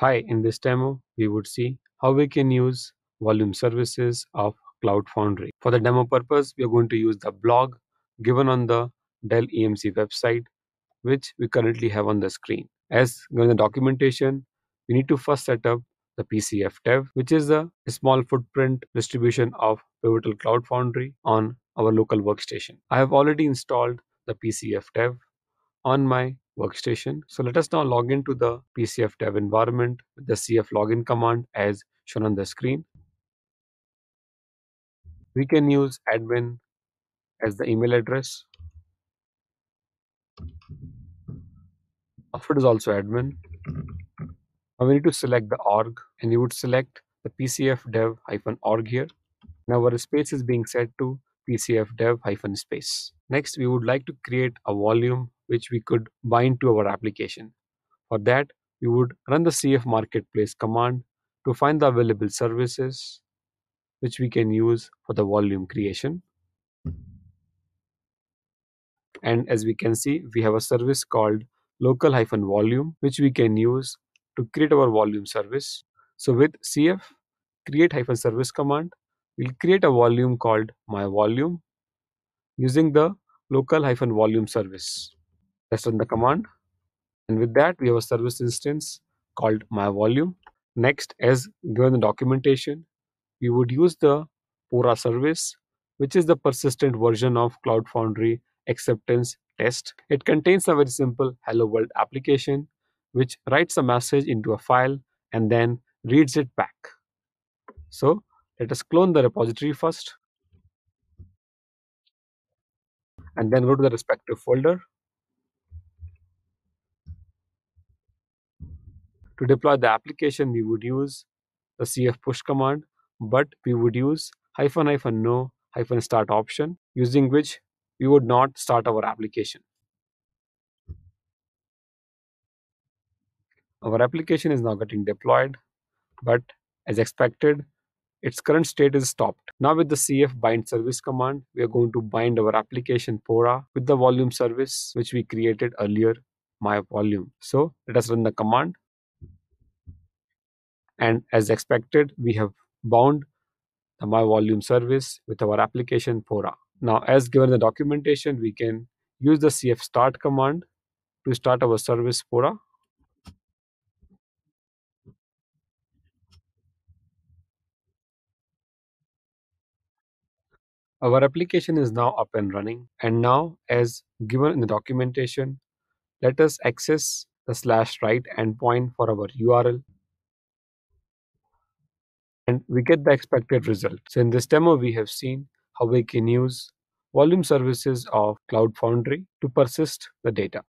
Hi, in this demo, we would see how we can use volume services of Cloud Foundry. For the demo purpose, we are going to use the blog given on the Dell EMC website, which we currently have on the screen. As in the documentation, we need to first set up the PCF dev, which is a small footprint distribution of Pivotal Cloud Foundry on our local workstation. I have already installed the PCF dev on my workstation. So let us now log into the PCF dev environment with the cf login command as shown on the screen. We can use admin as the email address. After is also admin. Now we need to select the org and you would select the PCF dev hyphen org here. Now our space is being set to PCF dev hyphen space. Next, we would like to create a volume which we could bind to our application. For that, we would run the CF marketplace command to find the available services which we can use for the volume creation. And as we can see, we have a service called local hyphen volume, which we can use to create our volume service. So with CF create hyphen service command, we'll create a volume called my volume using the local hyphen volume service let's run the command and with that we have a service instance called my volume next as given the documentation we would use the pora service which is the persistent version of cloud foundry acceptance test it contains a very simple hello world application which writes a message into a file and then reads it back so let us clone the repository first and then go to the respective folder To deploy the application, we would use the cf push command, but we would use hyphen hyphen no hyphen start option, using which we would not start our application. Our application is now getting deployed, but as expected, its current state is stopped. Now with the cf bind service command, we are going to bind our application Pora with the volume service which we created earlier, my volume. So let us run the command. And as expected, we have bound the My Volume service with our application Pora. Now, as given the documentation, we can use the cf start command to start our service Pora. Our application is now up and running. And now, as given in the documentation, let us access the slash right endpoint for our URL and we get the expected result. So in this demo, we have seen how we can use volume services of Cloud Foundry to persist the data.